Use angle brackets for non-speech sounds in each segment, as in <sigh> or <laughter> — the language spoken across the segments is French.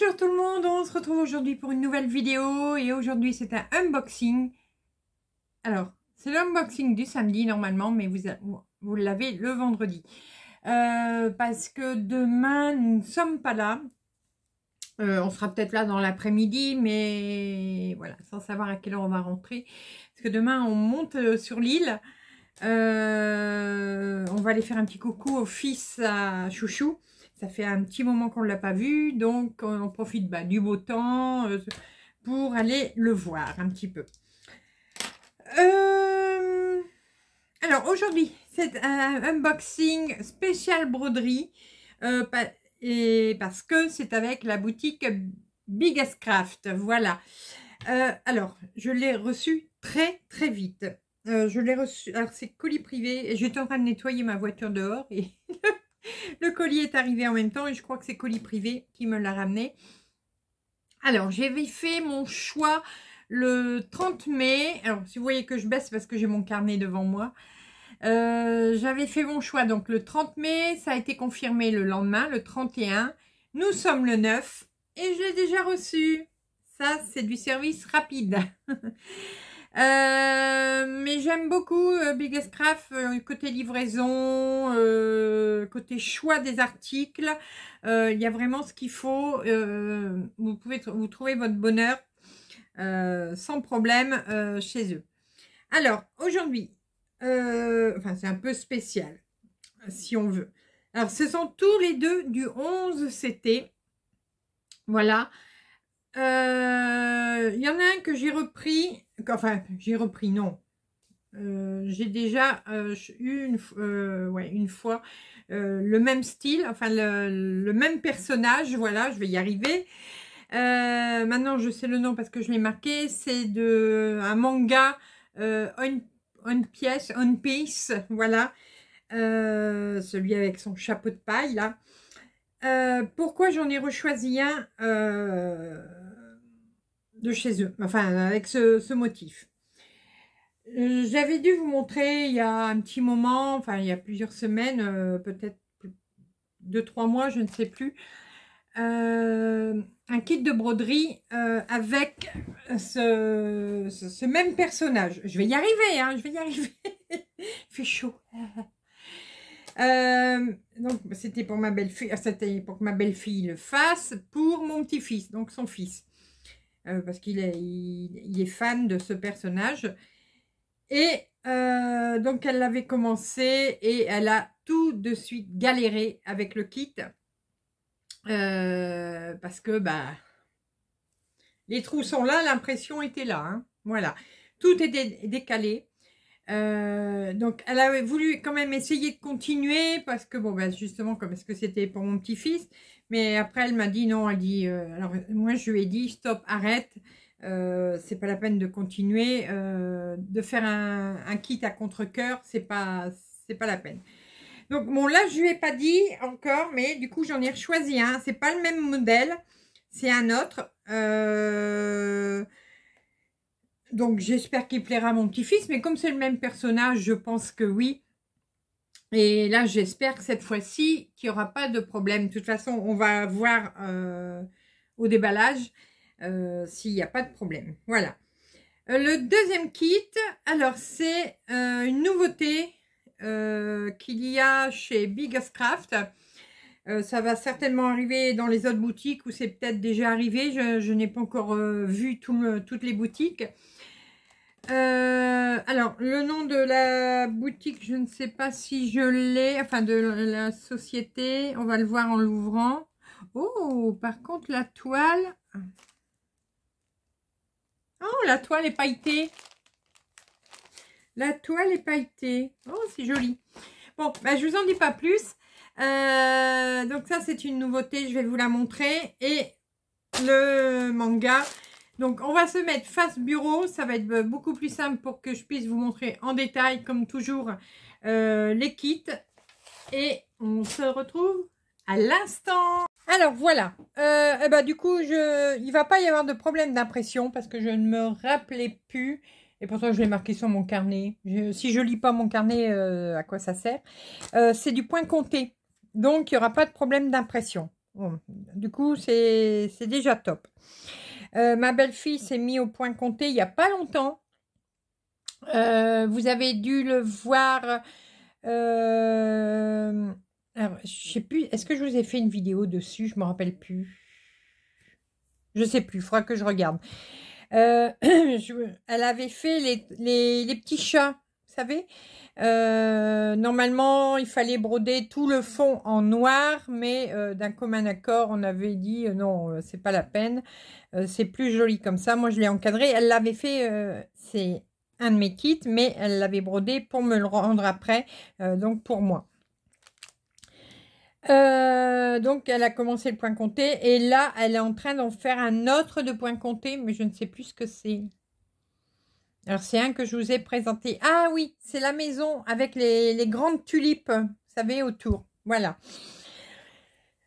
Bonjour tout le monde, on se retrouve aujourd'hui pour une nouvelle vidéo et aujourd'hui c'est un unboxing. Alors, c'est l'unboxing du samedi normalement, mais vous, vous l'avez le vendredi. Euh, parce que demain, nous ne sommes pas là. Euh, on sera peut-être là dans l'après-midi, mais voilà, sans savoir à quelle heure on va rentrer. Parce que demain, on monte euh, sur l'île. on va aller faire un petit coucou au fils à Chouchou. Ça fait un petit moment qu'on ne l'a pas vu, donc on profite bah, du beau temps euh, pour aller le voir un petit peu. Euh, alors aujourd'hui, c'est un unboxing spécial broderie. Euh, et parce que c'est avec la boutique Biggest Craft, voilà. alors, je l'ai reçu très très vite. je l'ai reçu, alors c'est colis privé, j'étais en train de nettoyer ma voiture dehors et <laughs> le colis est arrivé en même temps et je crois que c'est colis privé qui me l'a ramené. Alors, j'avais fait mon choix le 30 mai. Alors, si vous voyez que je baisse parce que j'ai mon carnet devant moi. Euh, j'avais fait mon choix donc le 30 mai. Ça a été confirmé le lendemain, le 31. Nous sommes le 9 et je l'ai déjà reçu. Ça, c'est du service rapide. <laughs> Euh, mais j'aime beaucoup euh, Big Craft, euh, côté livraison, côté choix des articles. Il y a vraiment ce qu'il faut. vous pouvez vous trouver votre bonheur sans problème chez eux. Alors, aujourd'hui, enfin, c'est un peu spécial, si on veut. Alors, ce sont tous les deux du 11 CT. Voilà. Il y en a un que j'ai repris enfin j'ai repris non euh, j'ai déjà eu euh, une, fois euh, le même style, enfin le, même personnage, voilà, je vais y arriver. maintenant, je sais le nom parce que je l'ai marqué. C'est de un manga One on piece, voilà, celui avec son chapeau de paille là. pourquoi j'en ai rechoisi un de chez eux, enfin avec ce, motif. Euh, j'avais dû vous montrer il y a un petit moment, enfin il y a plusieurs semaines, euh, peut-être deux, trois mois, je ne sais plus, euh, un kit de broderie avec ce, même personnage. Je vais y arriver, hein, je vais y arriver. <laughs> il fait chaud. <laughs> donc c'était pour ma belle-fille, c'était pour que ma belle-fille le fasse pour mon petit-fils, donc son fils. Euh, parce qu'il est, fan de ce personnage. Et euh, donc, elle l'avait commencé et elle a tout de suite galéré avec le kit. Euh, parce que, bah, les trous sont là, l'impression était là. Hein. Voilà. Tout était décalé. Euh, donc, elle avait voulu quand même essayer de continuer parce que, bon, ben, justement, comme est-ce que c'était pour mon petit-fils. Mais après, elle m'a dit non. Elle dit, euh, alors, moi, je lui ai dit stop, arrête. Euh, c'est pas la peine de continuer. de faire un, kit à contre-coeur, c'est pas, c'est pas la peine. Donc, bon, là, je lui ai pas dit encore, mais du coup, j'en ai choisi un. C'est pas le même modèle, c'est un autre. Donc, j'espère qu'il plaira à mon petit-fils. Mais comme c'est le même personnage, je pense que oui. Et là, j'espère que cette fois-ci, qu'il n'y aura pas de problème. De toute façon, on va voir euh, au déballage euh, s'il n'y a pas de problème. Voilà. Euh, le deuxième kit, alors c'est une nouveauté qu'il y a chez Biggest Craft. ça va certainement arriver dans les autres boutiques où c'est peut-être déjà arrivé. Je, n'ai pas encore vu toutes les boutiques. Euh, alors, le nom de la boutique, je ne sais pas si je l'ai, enfin de la société, on va le voir en l'ouvrant. Oh, par contre, la toile... Oh, la toile est pailletée. La toile est pailletée. Oh, c'est joli. Bon, je bah, je vous en dis pas plus. Euh, donc ça, c'est une nouveauté, je vais vous la montrer. Et le manga, donc on va se mettre face bureau, ça va être euh, beaucoup plus simple pour que je puisse vous montrer en détail, comme toujours, euh, les kits. Et on se retrouve à l'instant alors voilà, euh, eh ben, du coup, je... il ne va pas y avoir de problème d'impression parce que je ne me rappelais plus. Et pourtant, je l'ai marqué sur mon carnet. Si je lis pas mon carnet, à quoi ça sert C'est du point compté. Donc, il n'y aura pas de problème d'impression. Du coup, c'est déjà top. Euh, ma belle-fille s'est mise au point compté il n'y a pas longtemps. Euh, vous avez dû le voir. Euh, je sais plus. Est-ce que je vous ai fait une vidéo dessus Je ne me rappelle plus. Je sais plus. Il faudra que je regarde. <clears throat> elle avait fait les petits chats euh, normalement, il fallait broder tout le fond en noir, mais euh, d'un commun accord, on avait dit euh, non, c'est pas la peine, c'est plus joli comme ça. Moi, je l'ai encadré. Elle l'avait fait, c'est un de mes kits, mais elle l'avait brodé pour me le rendre après, donc pour moi. donc elle a commencé le point compté et là elle est en train d'en faire un autre de point compté mais je ne sais plus ce que c'est. Alors, c'est un que je vous ai présenté. Ah oui, c'est la maison avec les, grandes tulipes, vous savez, autour. Voilà.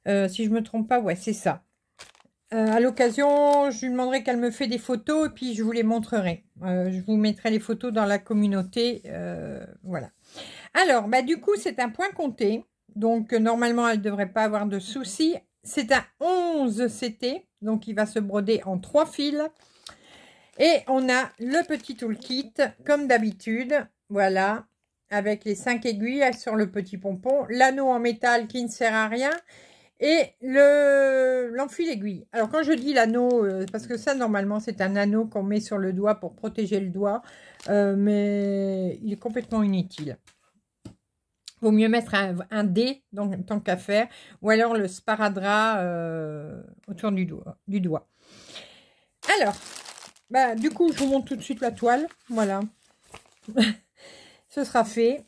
Euh, si je ne me trompe pas, ouais, c'est ça. Euh, à l'occasion, je lui demanderai qu'elle me fait des photos et puis je vous les montrerai. Euh, je vous mettrai les photos dans la communauté. voilà. Alors, bah, du coup, c'est un point compté. Donc, normalement, elle ne devrait pas avoir de soucis. C'est un 11 CT. Donc, il va se broder en trois fils. Et on a le petit toolkit, comme d'habitude, voilà, avec les cinq aiguilles sur le petit pompon, l'anneau en métal qui ne sert à rien, et l'enfil aiguille. Alors quand je dis l'anneau, euh, parce que ça normalement c'est un anneau qu'on met sur le doigt pour protéger le doigt, euh, mais il est complètement inutile. Vaut mieux mettre un, dé, donc, tant qu'à faire, ou alors le sparadrap euh, autour du doigt, du doigt. Alors, bah, du coup, je vous montre tout de suite la toile. Voilà. <laughs> Ce sera fait.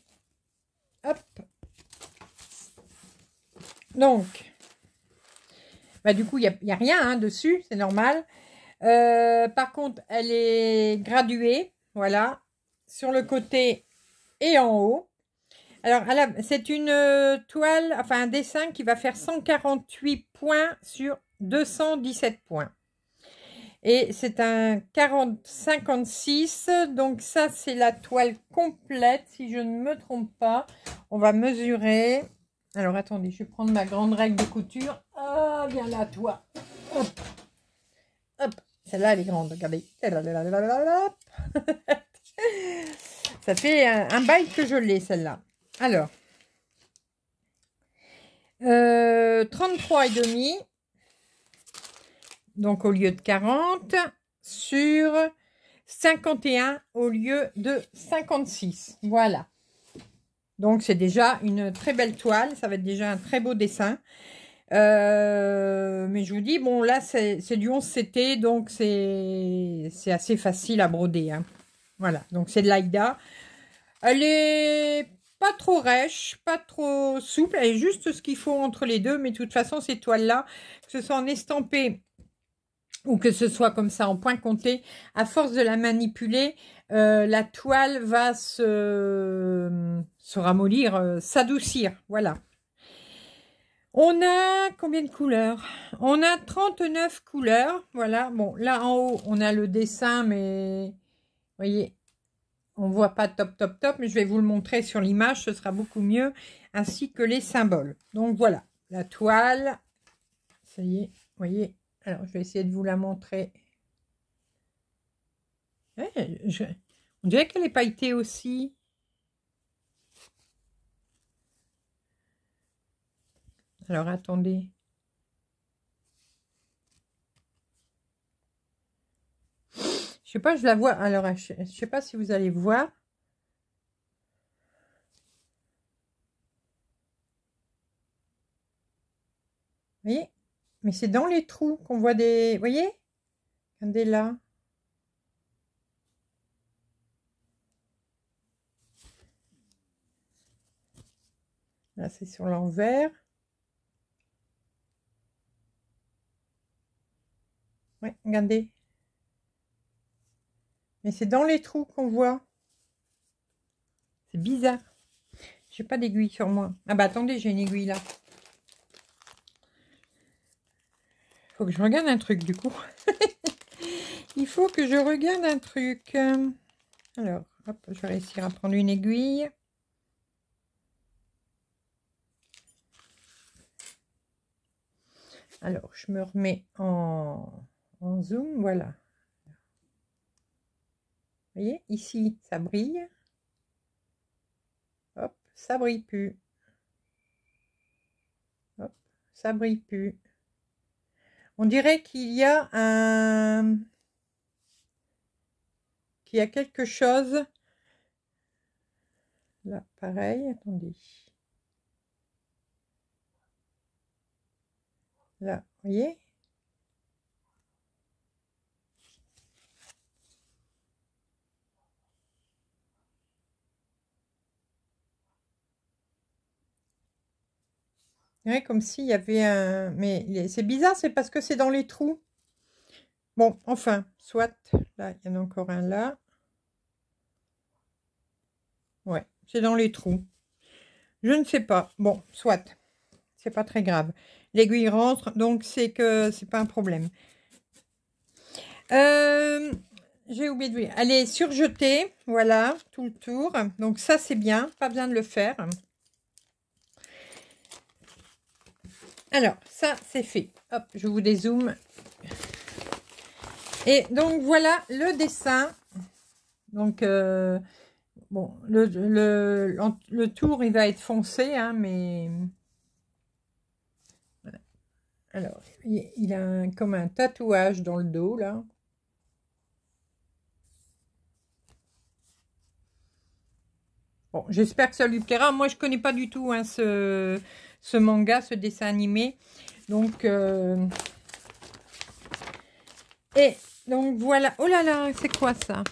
Hop. Donc, bah, du coup, il n'y a, rien hein, dessus, c'est normal. Euh, par contre, elle est graduée, voilà, sur le côté et en haut. Alors, c'est une euh, toile, enfin un dessin qui va faire 148 points sur 217 points. Et c'est un 40, 56. Donc ça, c'est la toile complète, si je ne me trompe pas. On va mesurer. Alors attendez, je vais prendre ma grande règle de couture. Ah, viens là, toi. Hop. Celle-là, elle est grande, regardez. <laughs> ça fait un, bail que je l'ai, celle-là. Alors. Euh, 33 et demi donc au lieu de 40, sur 51 au lieu de 56. Voilà. Donc c'est déjà une très belle toile, ça va être déjà un très beau dessin. Euh, mais je vous dis, bon là c'est du 11 CT, donc c'est assez facile à broder. Hein. Voilà, donc c'est de l'Aïda. Elle est pas trop rêche, pas trop souple, elle est juste ce qu'il faut entre les deux, mais de toute façon ces toiles-là, que ce soit en estampé ou que ce soit comme ça en point compté, à force de la manipuler, euh, la toile va se, euh, ramollir, euh, s'adoucir. Voilà. On a combien de couleurs On a 39 couleurs. Voilà. Bon, là en haut, on a le dessin, mais vous voyez, on voit pas top, top, top. Mais je vais vous le montrer sur l'image, ce sera beaucoup mieux. Ainsi que les symboles. Donc voilà, la toile. Ça y est, voyez, alors, je vais essayer de vous la montrer. On dirait qu'elle est pailletée aussi. Alors, attendez. Je sais pas, je la vois. Alors, je sais pas si vous allez voir. Mais c'est dans les trous qu'on voit des... Vous voyez Regardez là. Là, c'est sur l'envers. Oui, regardez. Mais c'est dans les trous qu'on voit. C'est bizarre. J'ai pas d'aiguille sur moi. Ah bah attendez, j'ai une aiguille là. faut que je regarde un truc du coup. <laughs> Il faut que je regarde un truc. Alors, hop, je vais réussir à prendre une aiguille. Alors, je me remets en, en zoom, voilà. Vous voyez, ici, ça brille. Hop, ça brille plus. Hop, ça brille plus. On dirait qu'il y a un... qu'il y a quelque chose... Là, pareil, attendez. Là, vous voyez comme s'il y avait un... Mais c'est bizarre, c'est parce que c'est dans les trous. Bon, enfin, soit. Là, il y en a encore un là. Ouais, c'est dans les trous. Je ne sais pas. Bon, soit. C'est pas très grave. L'aiguille rentre, donc c'est que c'est pas un problème. Euh, j'ai oublié de lui. Allez, surjeter. Voilà, tout le tour. Donc ça, c'est bien. Pas besoin de le faire. Alors, ça, c'est fait. Hop, je vous dézoome. Et donc, voilà le dessin. Donc, euh, bon, le, le, tour, il va être foncé, hein, mais... Alors, il, a comme un tatouage dans le dos, là. Bon, j'espère que ça lui plaira. Moi, je connais pas du tout hein, ce, ce manga, ce dessin animé. Donc, euh, et donc voilà. Oh là là, c'est quoi ça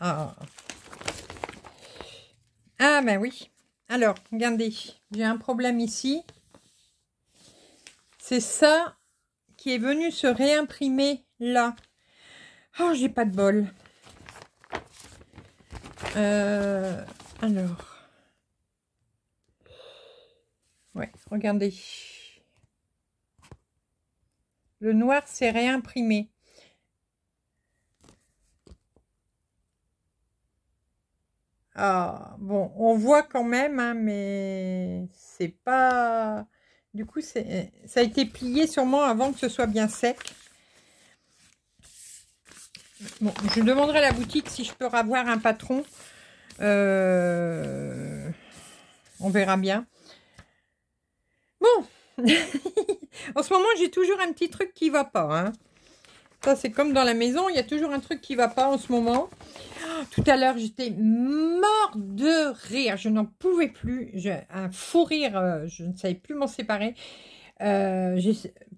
Ah. Ah ben oui. Alors, regardez, j'ai un problème ici. C'est ça qui est venu se réimprimer là. Oh, j'ai pas de bol. Euh, alors. Ouais, regardez. Le noir s'est réimprimé. Ah, bon, on voit quand même, hein, mais c'est pas... Du coup, ça a été plié sûrement avant que ce soit bien sec. Bon, je demanderai à la boutique si je peux avoir un patron. Euh, on verra bien. Bon, <laughs> en ce moment, j'ai toujours un petit truc qui va pas. Hein. Ça, c'est comme dans la maison, il y a toujours un truc qui va pas en ce moment. Oh, tout à l'heure, j'étais mort de rire. Je n'en pouvais plus. J'ai un fou rire, euh, je ne savais plus m'en séparer. Euh,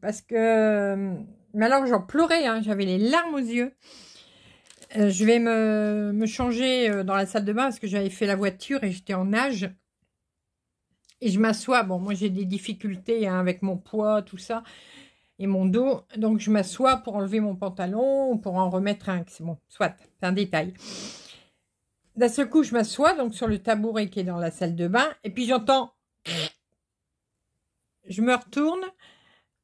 parce que... Euh, mais alors, j'en pleurais. Hein. J'avais les larmes aux yeux. je vais me, me changer dans la salle de bain parce que j'avais fait la voiture et j'étais en nage et je m'assois. Bon, moi j'ai des difficultés hein, avec mon poids, tout ça, et mon dos. Donc je m'assois pour enlever mon pantalon ou pour en remettre un. C'est bon, soit, c'est un détail. D'un seul coup, je m'assois donc sur le tabouret qui est dans la salle de bain, et puis j'entends. Je me retourne.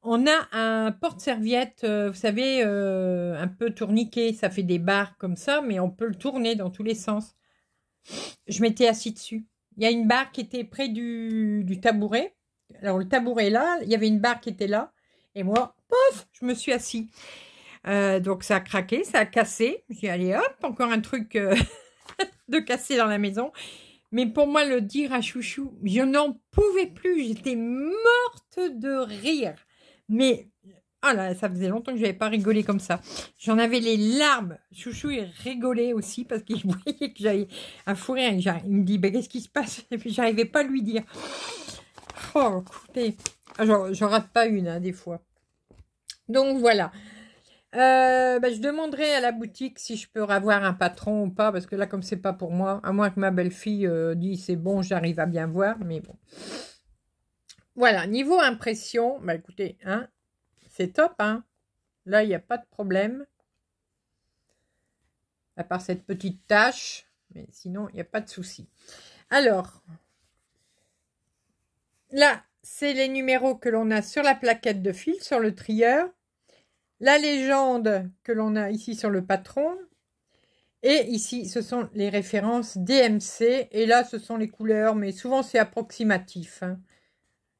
On a un porte-serviette, euh, vous savez, euh, un peu tourniqué. Ça fait des barres comme ça, mais on peut le tourner dans tous les sens. Je m'étais assis dessus il y a une barre qui était près du, tabouret. Alors le tabouret là, il y avait une barre qui était là. Et moi, pof, je me suis assise. Euh, donc ça a craqué, ça a cassé. J'ai allé hop, encore un truc euh, <laughs> de cassé dans la maison. Mais pour moi, le dire à Chouchou, je n'en pouvais plus. J'étais morte de rire. Mais ah là, ça faisait longtemps que je n'avais pas rigolé comme ça. J'en avais les larmes. Chouchou, il rigolait aussi parce qu'il <laughs> voyait que j'avais un fou Il me dit, ben, qu'est-ce qui se passe Et puis, j'arrivais pas à lui dire. Oh, écoutez, n'en ah, rate pas une, hein, des fois. Donc, voilà. Euh, bah, je demanderai à la boutique si je peux avoir un patron ou pas, parce que là, comme c'est pas pour moi, à moins que ma belle-fille dit, euh, dise c'est bon, j'arrive à bien voir, mais bon. Voilà, niveau impression, bah écoutez, hein, c'est top, hein Là, il n'y a pas de problème. À part cette petite tâche. Mais sinon, il n'y a pas de souci. Alors, là, c'est les numéros que l'on a sur la plaquette de fil, sur le trieur. La légende que l'on a ici sur le patron. Et ici, ce sont les références DMC. Et là, ce sont les couleurs, mais souvent c'est approximatif. Hein.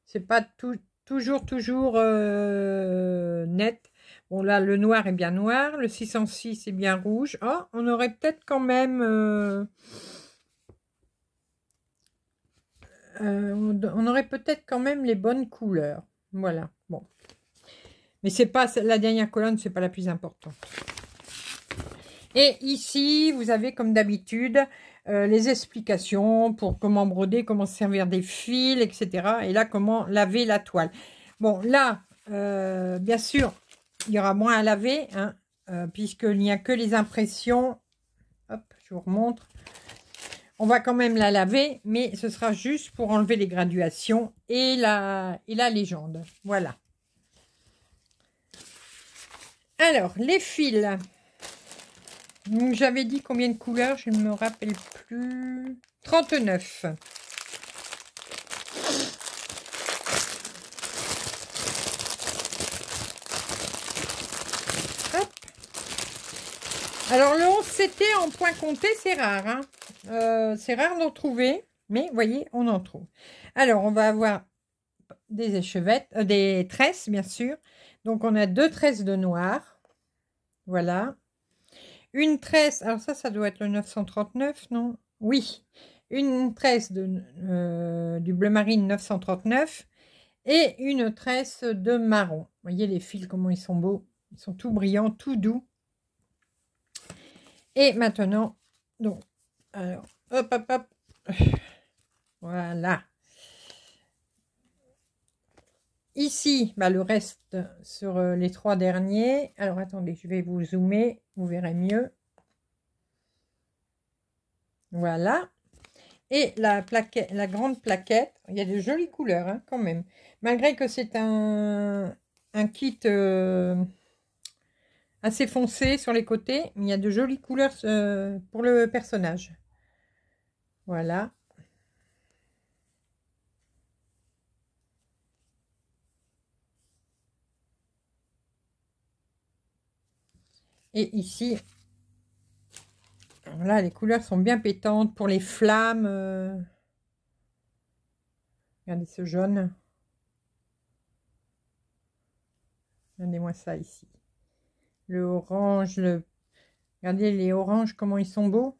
C'est pas tout, Toujours, toujours euh, net. Bon, là, le noir est bien noir. Le 606 est bien rouge. Oh, on aurait peut-être quand même... Euh, euh, on aurait peut-être quand même les bonnes couleurs. Voilà, bon. Mais c'est pas la dernière colonne, c'est pas la plus importante. Et ici, vous avez comme d'habitude euh, les explications pour comment broder, comment servir des fils, etc. Et là, comment laver la toile. Bon, là, euh, bien sûr, il y aura moins à laver, hein, euh, puisqu'il n'y a que les impressions. Hop, je vous remontre. On va quand même la laver, mais ce sera juste pour enlever les graduations et la, et la légende. Voilà. Alors, les fils. J'avais dit combien de couleurs, je ne me rappelle plus. 39. Alors le 11 c'était en point compté, c'est rare. Hein. Euh, c'est rare d'en trouver, mais voyez, on en trouve. Alors on va avoir des échevettes, euh, des tresses bien sûr. Donc on a deux tresses de noir. Voilà, une tresse, alors ça, ça doit être le 939, non Oui, une tresse de, euh, du bleu marine 939 et une tresse de marron. Vous voyez les fils, comment ils sont beaux. Ils sont tout brillants, tout doux. Et maintenant, donc, alors, hop, hop, hop. <sighs> Voilà. Ici, bah, le reste sur euh, les trois derniers. Alors, attendez, je vais vous zoomer, vous verrez mieux. Voilà. Et la, la grande plaquette, il y a de jolies couleurs hein, quand même. Malgré que c'est un, kit euh, assez foncé sur les côtés, il y a de jolies couleurs euh, pour le personnage. Voilà. Et ici, là, les couleurs sont bien pétantes pour les flammes. Euh. Regardez ce jaune. Regardez-moi ça ici. Le orange, le... Regardez les oranges, comment ils sont beaux.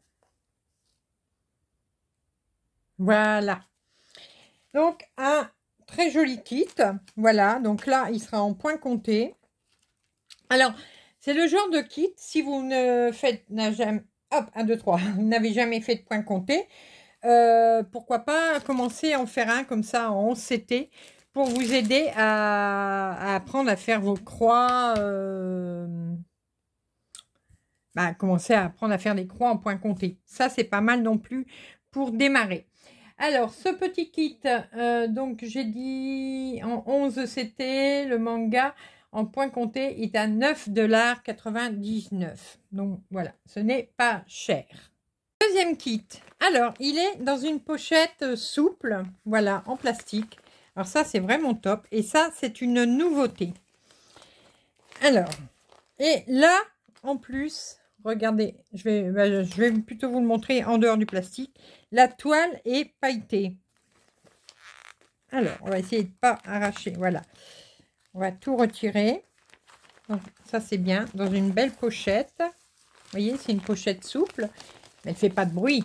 Voilà. Donc, un très joli kit. Voilà. Donc là, il sera en point compté. Alors, c'est le genre de kit, si vous ne faites jamais, 2, <laughs> vous n'avez jamais fait de point compté, euh, pourquoi pas commencer à en faire un comme ça en 11 CT pour vous aider à, apprendre à faire vos croix, euh, bah, commencer à apprendre à faire des croix en point compté. Ça, c'est pas mal non plus pour démarrer. Alors, ce petit kit, euh, donc j'ai dit en 11 CT, le manga, en point compté, est à 9,99$. Donc voilà, ce n'est pas cher. Deuxième kit. Alors, il est dans une pochette souple, voilà, en plastique. Alors ça, c'est vraiment top. Et ça, c'est une nouveauté. Alors, et là, en plus, regardez, je vais, bah, je vais plutôt vous le montrer en dehors du plastique. La toile est pailletée. Alors, on va essayer de pas arracher, voilà. On va tout retirer. ça, c'est bien. Dans une belle pochette. Vous voyez, c'est une pochette souple. Mais elle ne fait pas de bruit.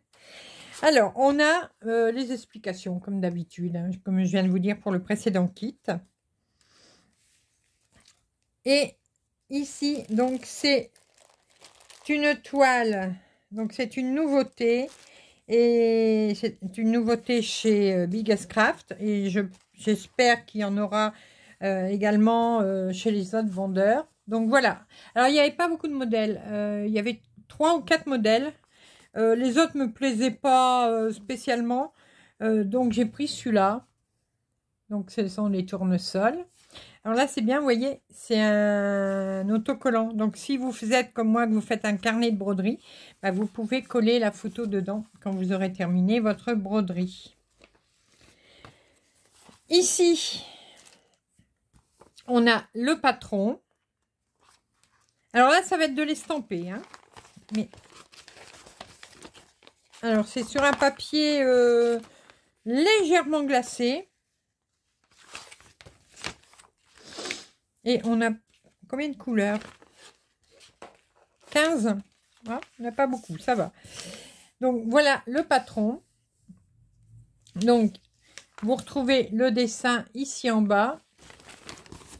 <laughs> Alors, on a euh, les explications, comme d'habitude. Hein, comme je viens de vous dire pour le précédent kit. Et ici, donc, c'est une toile. Donc, c'est une nouveauté. Et c'est une nouveauté chez euh, Biggest Craft. Et je J'espère qu'il y en aura euh, également euh, chez les autres vendeurs. Donc voilà. Alors il n'y avait pas beaucoup de modèles. Euh, il y avait trois ou quatre modèles. les autres me plaisaient pas spécialement. donc j'ai pris celui-là. Donc ce sont les tournesols. Alors là c'est bien, vous voyez, c'est un autocollant. Donc si vous faites comme moi, que vous faites un carnet de broderie, bah, vous pouvez coller la photo dedans quand vous aurez terminé votre broderie. Ici, on a le patron. Alors là, ça va être de l'estamper. Hein. Mais... Alors, c'est sur un papier euh, légèrement glacé. Et on a combien de couleurs 15 On n'a pas beaucoup, ça va. Donc, voilà le patron. Donc, vous retrouvez le dessin ici en bas.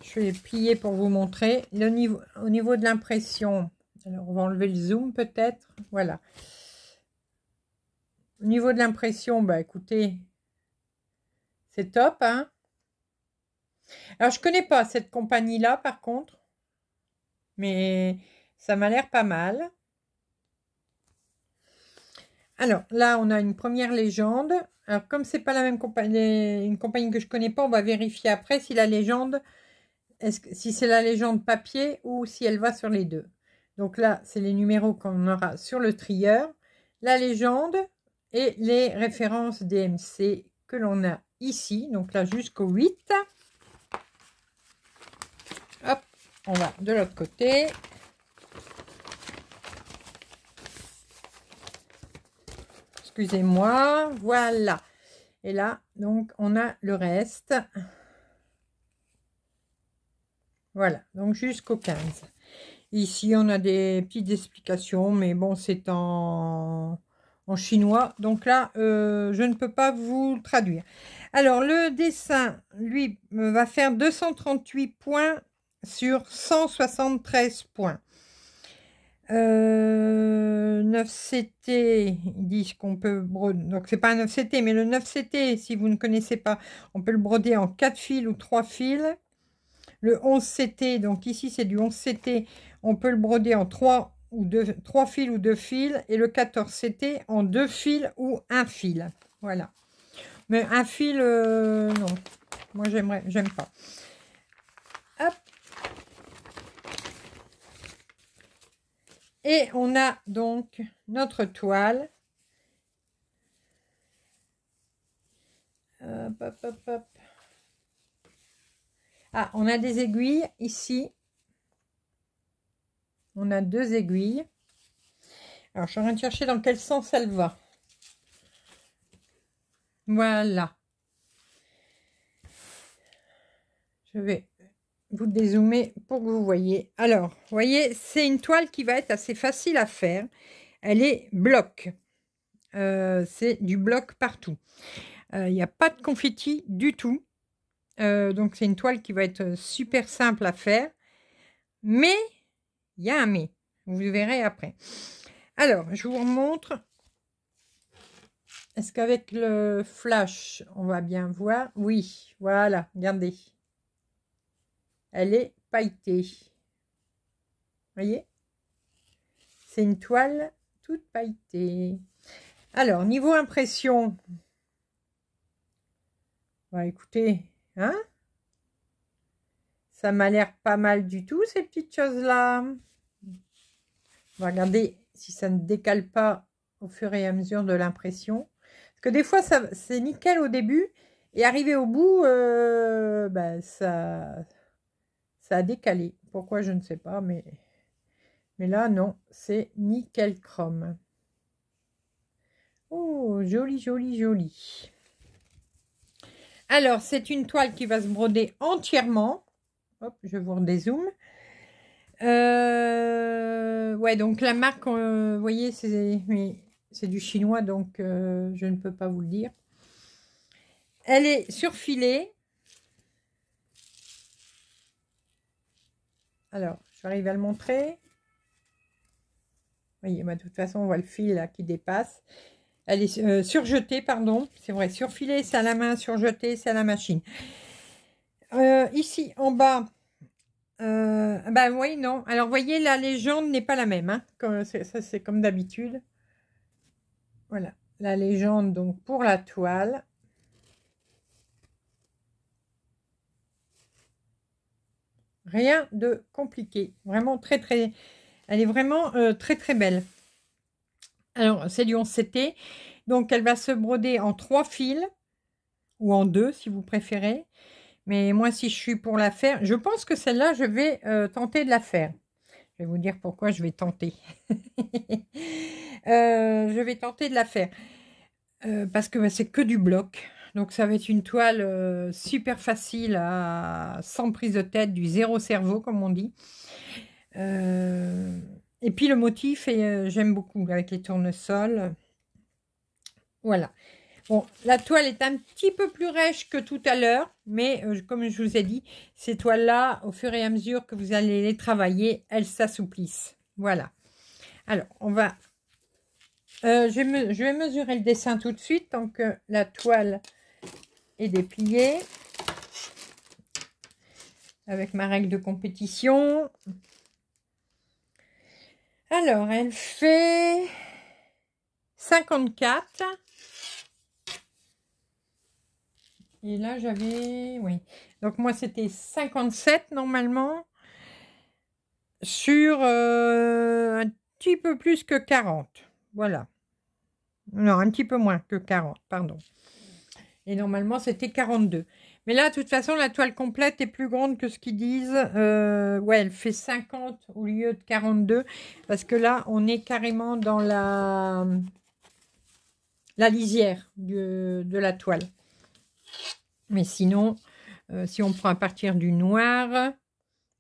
Je vais plier pour vous montrer. Le niveau, au niveau de l'impression, alors on va enlever le zoom peut-être. Voilà. Au niveau de l'impression, bah écoutez, c'est top. Hein alors je connais pas cette compagnie là par contre, mais ça m'a l'air pas mal. Alors là, on a une première légende. Alors comme c'est pas la même compagnie, une compagnie que je connais pas, on va vérifier après si la légende, si c'est la légende papier ou si elle va sur les deux. Donc là, c'est les numéros qu'on aura sur le trieur, la légende et les références DMC que l'on a ici. Donc là, jusqu'au 8. Hop, on va de l'autre côté. excusez-moi. Voilà. Et là, donc, on a le reste. Voilà, donc jusqu'au 15. Ici, on a des petites explications, mais bon, c'est en, chinois. Donc là, euh, je ne peux pas vous traduire. Alors, le dessin, lui, euh, va faire 238 points sur 173 points. 9CT, euh, ils disent qu'on peut broder, donc c'est pas un 9CT, mais le 9CT, si vous ne connaissez pas, on peut le broder en 4 fils ou 3 fils. Le 11CT, donc ici c'est du 11CT, on peut le broder en 3, ou 2, 3 fils ou 2 fils, et le 14CT en 2 fils ou 1 fil. Voilà. Mais un fil, euh, non, moi j'aimerais, j'aime pas. Et on a donc notre toile. ah, on a des aiguilles ici. On a deux aiguilles. Alors, je suis en train de chercher dans quel sens elle va. Voilà. Je vais vous pour que vous voyez. Alors, vous voyez, c'est une toile qui va être assez facile à faire. Elle est bloc. Euh, c'est du bloc partout. Il euh, n'y a pas de confetti du tout. Euh, donc, c'est une toile qui va être super simple à faire. Mais, il y a un mais. Vous verrez après. Alors, je vous montre. Est-ce qu'avec le flash, on va bien voir Oui, voilà, regardez elle est pailletée. Voyez C'est une toile toute pailletée. Alors, niveau impression, bah, écoutez, hein Ça m'a l'air pas mal du tout, ces petites choses-là. On va regarder si ça ne décale pas au fur et à mesure de l'impression. Parce que des fois, c'est nickel au début, et arrivé au bout, euh, ben, ça, ça a décalé. Pourquoi, je ne sais pas, mais, mais là, non, c'est nickel chrome. Oh, joli, joli, joli. Alors, c'est une toile qui va se broder entièrement. Hop, je vous redézoome. Euh, ouais, donc la marque, euh, vous voyez, c'est du chinois, donc euh, je ne peux pas vous le dire. Elle est surfilée Alors, je vais arriver à le montrer. Vous voyez, de toute façon, on voit le fil qui dépasse. Elle est euh, surjetée, pardon. C'est vrai, surfilée, c'est à la main, surjetée, c'est à la machine. Euh, ici, en bas, euh, ben oui, non. Alors, vous voyez, la légende n'est pas la même. Hein. ça, c'est comme d'habitude. Voilà, la légende donc pour la toile. Rien de compliqué. Vraiment très très... Elle est vraiment euh, très très belle. Alors, c'est du 11 CT. Donc, elle va se broder en trois fils ou en deux si vous préférez. Mais moi, si je suis pour la faire, je pense que celle-là, je vais euh, tenter de la faire. Je vais vous dire pourquoi je vais tenter. <laughs> Euh, je vais tenter de la faire. parce que bah, c'est que du bloc. Donc ça va être une toile euh, super facile, à, sans prise de tête, du zéro cerveau comme on dit. Euh, et puis le motif, et euh, j'aime beaucoup avec les tournesols. Voilà. Bon, la toile est un petit peu plus rêche que tout à l'heure, mais comme je vous ai dit, ces toiles-là, au fur et à mesure que vous allez les travailler, elles s'assouplissent. Voilà. Alors, on va... je, vais mesurer le dessin tout de suite, tant que la toile et déplier avec ma règle de compétition. Alors, elle fait 54. Et là, j'avais... Oui. Donc, moi, c'était 57 normalement sur euh, un petit peu plus que 40. Voilà. Non, un petit peu moins que 40, pardon. Et normalement, c'était 42. Mais là, de toute façon, la toile complète est plus grande que ce qu'ils disent. Euh, ouais, elle fait 50 au lieu de 42. Parce que là, on est carrément dans la, la lisière de, la toile. Mais sinon, euh, si on prend à partir du noir...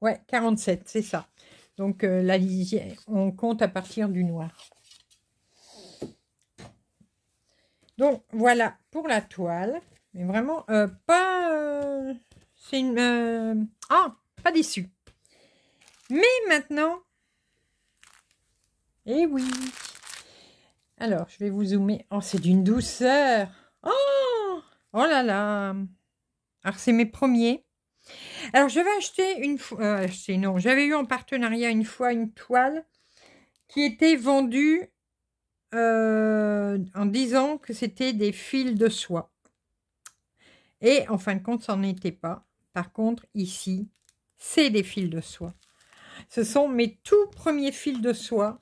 Ouais, 47, c'est ça. Donc, euh, la lisière, on compte à partir du noir. Donc voilà pour la toile. Mais vraiment euh, pas... Euh, c'est une... Euh, ah, pas déçu. Mais maintenant... Eh oui Alors, je vais vous zoomer. Oh, c'est d'une douceur Oh Oh là là Alors, c'est mes premiers. Alors, je vais acheter une fois... non. J'avais eu en partenariat une fois une toile qui était vendue euh, en disant que c'était des fils de soie. Et en fin de compte, ça n'en était pas. Par contre, ici, c'est des fils de soie. Ce sont mes tout premiers fils de soie.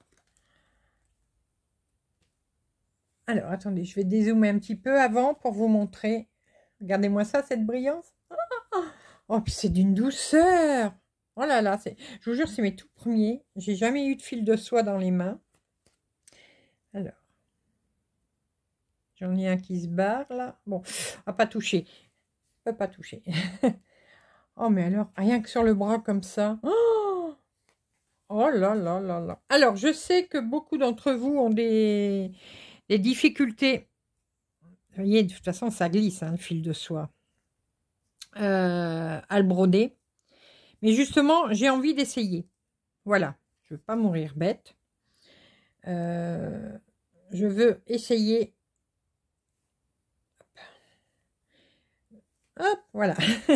Alors, attendez, je vais dézoomer un petit peu avant pour vous montrer. Regardez-moi ça, cette brillance. Ah, oh, puis c'est d'une douceur. Oh là là, je vous jure, c'est mes tout premiers. J'ai jamais eu de fil de soie dans les mains. Alors, j'en ai un qui se barre là. Bon, à pas toucher. pas toucher. <laughs> oh, mais alors, rien que sur le bras comme ça. Oh, oh là là là là. Alors, je sais que beaucoup d'entre vous ont des, difficultés. Vous voyez, de toute façon, ça glisse, un hein, le fil de soie. Euh, à le broder. Mais justement, j'ai envie d'essayer. Voilà, je ne veux pas mourir bête. Euh, je veux essayer. Hop, voilà. <laughs>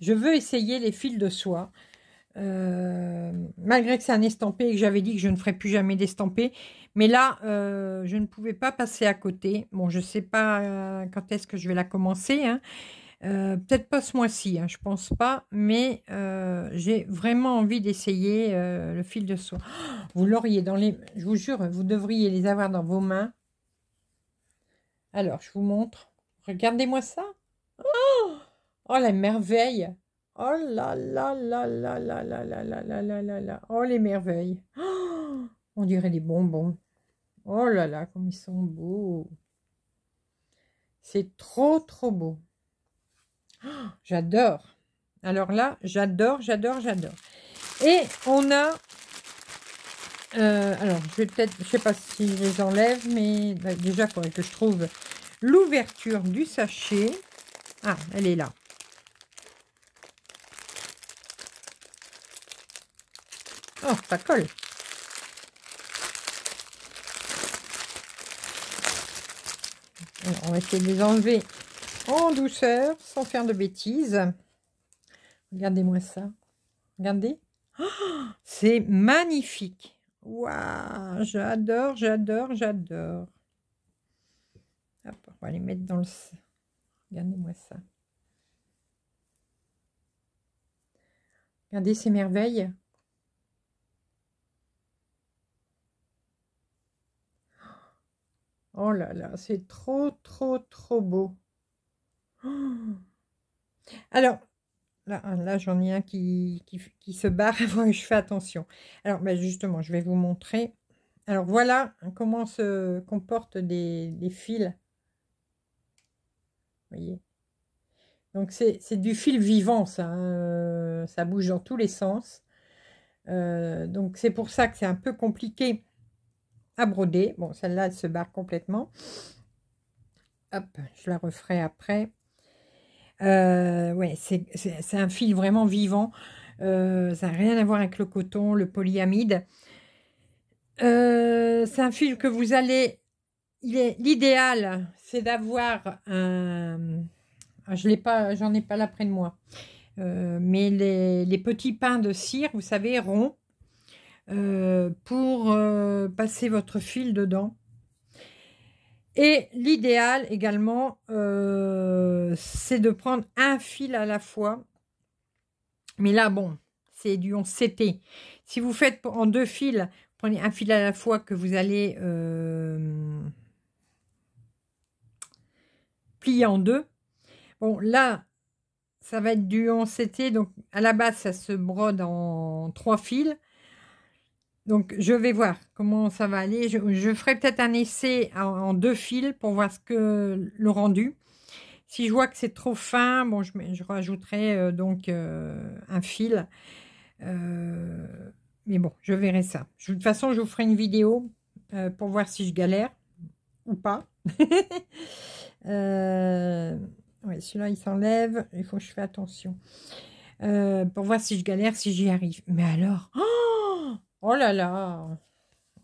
je veux essayer les fils de soie. Euh, malgré que c'est un estampé et que j'avais dit que je ne ferais plus jamais d'estampé. Mais là, euh, je ne pouvais pas passer à côté. Bon, je ne sais pas euh, quand est-ce que je vais la commencer. Hein. Peut-être pas ce mois-ci, hein, je pense pas, mais j'ai vraiment envie d'essayer le fil de soie. vous l'auriez dans les... Je vous jure, vous devriez les avoir dans vos mains. Alors, je vous montre. Regardez-moi ça. Oh, oh, la merveille Oh là là là là là là là là là là là Oh les merveilles oh, On dirait des bonbons. Oh là là, comme ils sont beaux. C'est trop trop beau j'adore. Alors là, j'adore, j'adore, j'adore. Et on a... Euh, alors, je vais peut-être... Je sais pas si je les enlève, mais bah, déjà, il faudrait que je trouve l'ouverture du sachet. Ah, elle est là. Oh, ça colle. on va essayer de les enlever douceur, sans faire de bêtises. Regardez-moi ça. Regardez. <gasps> c'est magnifique. Waouh, j'adore, j'adore, j'adore. on va les mettre dans le... Regardez-moi ça. Regardez ces merveilles. Oh là là, c'est trop, trop, trop beau. <gasps> Alors, là, hein, là j'en ai un qui, se barre <laughs> avant que je fais attention. Alors, bah, justement, je vais vous montrer. Alors, voilà hein, comment se comportent des, fils. Vous voyez donc c'est du fil vivant, ça. Hein, euh, ça bouge dans tous les sens. Euh, donc c'est pour ça que c'est un peu compliqué à broder. Bon, celle-là, elle se barre complètement. Hop, je la referai après. Euh, ouais, c'est un fil vraiment vivant. Euh, ça n'a rien à voir avec le coton, le polyamide. Euh, c'est un fil que vous allez... L'idéal, c'est d'avoir un... Ah, je l'ai pas, j'en ai pas là près de moi. mais les, les, petits pains de cire, vous savez, ronds, pour passer votre fil dedans. Et l'idéal également, euh, c'est de prendre un fil à la fois. Mais là, bon, c'est du 11 CT. Si vous faites en deux fils, prenez un fil à la fois que vous allez euh, plier en deux. Bon, là, ça va être du 11 CT. Donc, à la base, ça se brode en trois fils. Donc, je vais voir comment ça va aller. Je, ferai peut-être un essai en, deux fils pour voir ce que le rendu. Si je vois que c'est trop fin, bon, je, rajouterai euh, donc euh, un fil. Euh, mais bon, je verrai ça. de toute façon, je vous ferai une vidéo pour voir si je galère ou pas. <laughs> celui-là, il s'enlève. Il faut que je fasse attention. pour voir si je galère, si j'y arrive. Mais alors... Oh Oh là là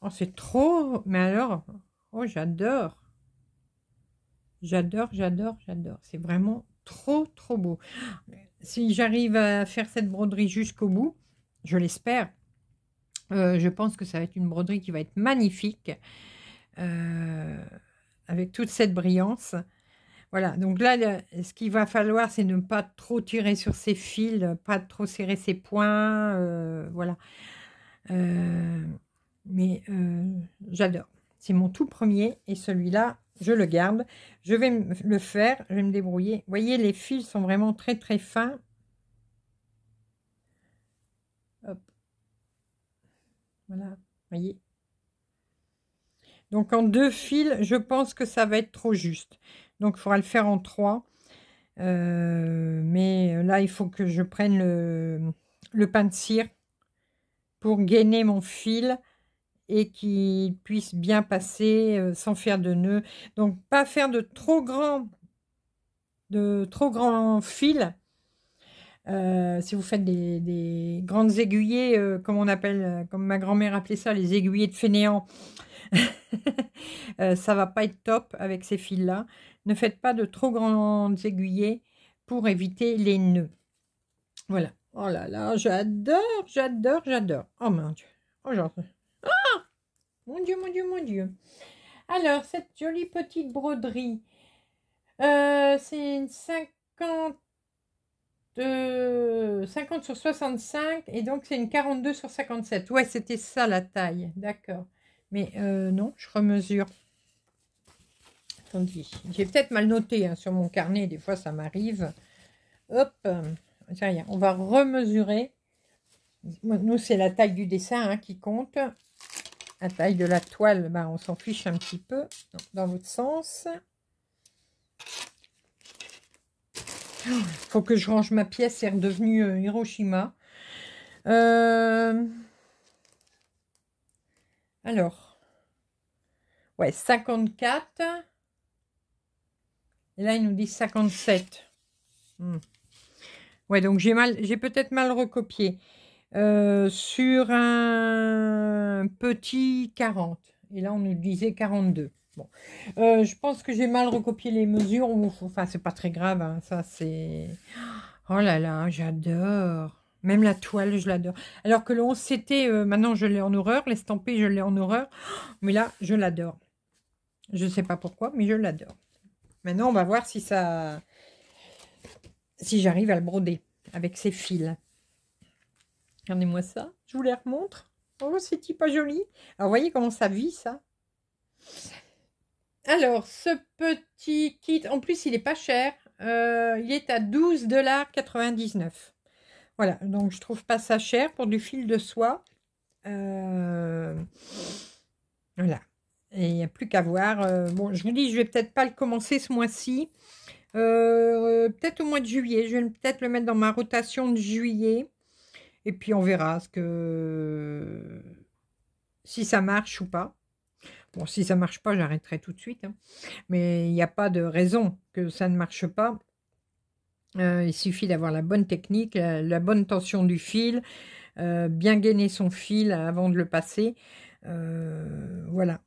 oh, c'est trop Mais alors Oh, j'adore J'adore, j'adore, j'adore. C'est vraiment trop, trop beau. Si j'arrive à faire cette broderie jusqu'au bout, je l'espère, euh, je pense que ça va être une broderie qui va être magnifique. Euh, avec toute cette brillance. Voilà, donc là, ce qu'il va falloir, c'est ne pas trop tirer sur ses fils, pas trop serrer ses points, euh, voilà. Euh, mais euh, j'adore. C'est mon tout premier et celui-là, je le garde. Je vais le faire, je vais me débrouiller. voyez, les fils sont vraiment très très fins. Voilà, voyez. Donc en deux fils, je pense que ça va être trop juste. Donc il faudra le faire en trois. Euh, mais là, il faut que je prenne le, le pain de cire pour gainer mon fil et qui puisse bien passer euh, sans faire de nœuds. Donc pas faire de trop grands de trop grands fils. Euh, si vous faites des, des grandes aiguilles euh, comme on appelle, comme ma grand-mère appelait ça, les aiguilles de fainéant <laughs> ça va pas être top avec ces fils-là. Ne faites pas de trop grandes aiguillées pour éviter les nœuds. Voilà. Oh là là, j'adore, j'adore, j'adore. Oh mon Dieu. Oh, Ah Mon Dieu, mon Dieu, mon Dieu. Alors, cette jolie petite broderie, euh, c'est une 50, 50 euh, sur 65 et donc c'est une 42 sur 57. Ouais, c'était ça la taille, d'accord. Mais euh, non, je remesure. j'ai peut-être mal noté hein, sur mon carnet, des fois ça m'arrive. Hop, on va remesurer. Nous, c'est la taille du dessin hein, qui compte. La taille de la toile, ben, on s'en fiche un petit peu. dans l'autre sens. Il faut que je range ma pièce, c'est redevenu euh, Hiroshima. Euh, alors, ouais, 54. Et là, il nous dit 57. Hmm. Ouais, donc j'ai mal, j'ai peut-être mal recopié. Euh, sur un petit 40. Et là, on nous disait 42. Bon. Euh, je pense que j'ai mal recopié les mesures. Enfin, c'est pas très grave. Hein. Ça, c'est... Oh là là, j'adore. Même la toile, je l'adore. Alors que le 11, c'était... Euh, maintenant, je l'ai en horreur. L'estampé, je l'ai en horreur. Mais là, je l'adore. Je sais pas pourquoi, mais je l'adore. Maintenant, on va voir si ça si j'arrive à le broder avec ces fils. Regardez-moi ça, je vous les remontre. Oh, c'est-il pas joli Alors, voyez comment ça vit, ça Alors, ce petit kit, en plus, il n'est pas cher. Euh, il est à 12,99$. Voilà, donc je trouve pas ça cher pour du fil de soie. Euh, voilà. Et il n'y a plus qu'à voir. Euh, bon, je vous dis, je vais peut-être pas le commencer ce mois-ci. Euh, peut-être au mois de juillet. Je vais peut-être le mettre dans ma rotation de juillet. Et puis on verra ce que si ça marche ou pas. Bon, si ça marche pas, j'arrêterai tout de suite. Hein. Mais il n'y a pas de raison que ça ne marche pas. Euh, il suffit d'avoir la bonne technique, la, bonne tension du fil, euh, bien gainer son fil avant de le passer. voilà.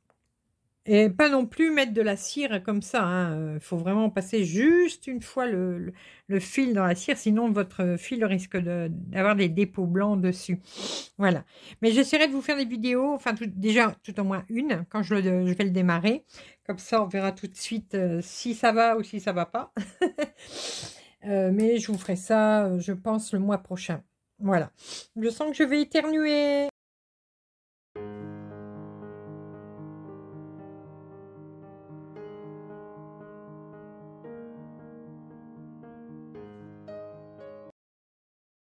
Et pas non plus mettre de la cire comme ça. Il hein. euh, faut vraiment passer juste une fois le, fil dans la cire, sinon votre fil risque d'avoir des dépôts blancs dessus. Voilà. Mais j'essaierai de vous faire des vidéos, enfin déjà tout au moins une, quand je, vais le démarrer. Comme ça, on verra tout de suite euh, si ça va ou si ça va pas. <laughs> Euh, mais je vous ferai ça, je pense, le mois prochain. Voilà. Je sens que je vais éternuer.